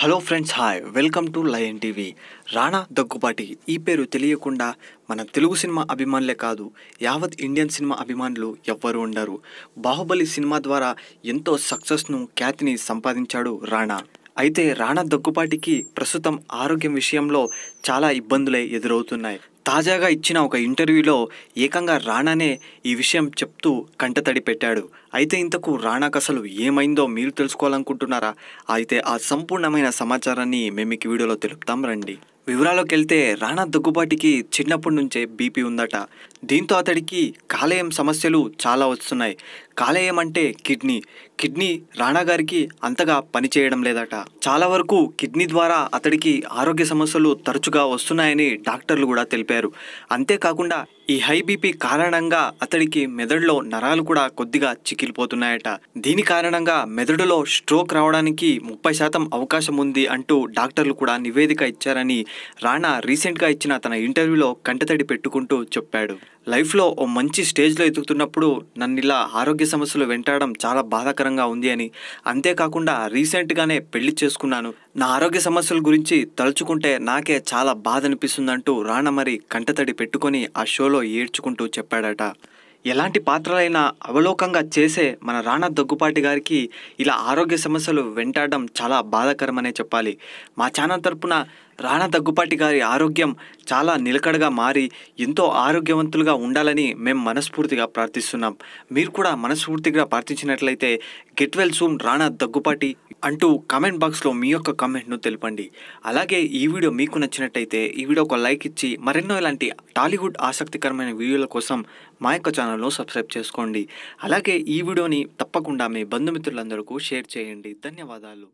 hello friends hi welcome to Lion TV Rana Daggubati ఈ పేరు తెలియకుండా మన తెలుగు సినిమా అభిమానులే కాదు యావత్ ఇండియన్ సినిమా అభిమానులు ఎవ్వరూ ఉండరు బాహుబలి సినిమా ద్వారా ఎంతో సక్సెస్ను ఖ్యాతిని సంపాదించాడు రాణా అయితే రాణా దగ్గుపాటికి ప్రస్తుతం ఆరోగ్యం విషయంలో చాలా ఇబ్బందులే ఎదురవుతున్నాయి తాజాగా ఇచ్చిన ఒక ఇంటర్వ్యూలో ఏకంగా రాణానే ఈ విషయం చెప్తూ కంటతడి పెట్టాడు అయితే ఇంతకు రాణాకు అసలు ఏమైందో మీరు తెలుసుకోవాలనుకుంటున్నారా అయితే ఆ సంపూర్ణమైన సమాచారాన్ని మేము ఈ వీడియోలో తెలుపుతాం రండి వివరాల్లోకి వెళ్తే రాణా దగ్గుబాటికి చిన్నప్పటి నుంచే బీపీ ఉందట దీంతో అతడికి కాలేయం సమస్యలు చాలా వస్తున్నాయి కాలేయం అంటే కిడ్నీ కిడ్నీ రాణా గారికి అంతగా పనిచేయడం లేదట చాలా వరకు కిడ్నీ ద్వారా అతడికి ఆరోగ్య సమస్యలు తరచుగా వస్తున్నాయని డాక్టర్లు కూడా తెలిపారు అంతేకాకుండా ఈ హై బీపీ కారణంగా అతడికి మెదడులో నరాలు కూడా కొద్దిగా చిక్కిలిపోతున్నాయట దీని కారణంగా మెదడులో స్ట్రోక్ రావడానికి ముప్పై శాతం అవకాశం ఉంది అంటూ డాక్టర్లు కూడా నివేదిక ఇచ్చారని రాణా రీసెంట్గా ఇచ్చిన తన ఇంటర్వ్యూలో కంటతడి పెట్టుకుంటూ చెప్పాడు లైఫ్లో ఓ మంచి స్టేజ్లో ఎదుగుతున్నప్పుడు నన్ను ఇలా ఆరోగ్య సమస్యలు వెంటాడడం చాలా బాధాకరంగా ఉంది అని అంతేకాకుండా రీసెంట్గానే పెళ్లి చేసుకున్నాను నా ఆరోగ్య సమస్యల గురించి తలుచుకుంటే నాకే చాలా బాధ అనిపిస్తుందంటూ రాణ మరి కంటతడి పెట్టుకొని ఆ షోలో ఏడ్చుకుంటూ చెప్పాడట ఎలాంటి పాత్రలైనా అవలోకంగా చేసే మన రాణా దగ్గుపాటి గారికి ఇలా ఆరోగ్య సమస్యలు వెంటాడడం చాలా బాధాకరమనే చెప్పాలి మా ఛానల్ తరపున రాణా దగ్గుపాటి గారి ఆరోగ్యం చాలా నిలకడగా మారి ఎంతో ఆరోగ్యవంతులుగా ఉండాలని మేము మనస్ఫూర్తిగా ప్రార్థిస్తున్నాం మీరు కూడా మనస్ఫూర్తిగా ప్రార్థించినట్లయితే get well soon Rana Daggubati అంటూ కామెంట్ బాక్స్లో మీ యొక్క కామెంట్ను తెలిపండి అలాగే ఈ వీడియో మీకు నచ్చినట్టయితే ఈ వీడియో ఒక లైక్ ఇచ్చి మరెన్నో ఇలాంటి టాలీవుడ్ ఆసక్తికరమైన వీడియోల కోసం మా యొక్క ఛానల్ను సబ్స్క్రైబ్ చేసుకోండి అలాగే ఈ వీడియోని తప్పకుండా మీ బంధుమిత్రులందరికీ షేర్ చేయండి ధన్యవాదాలు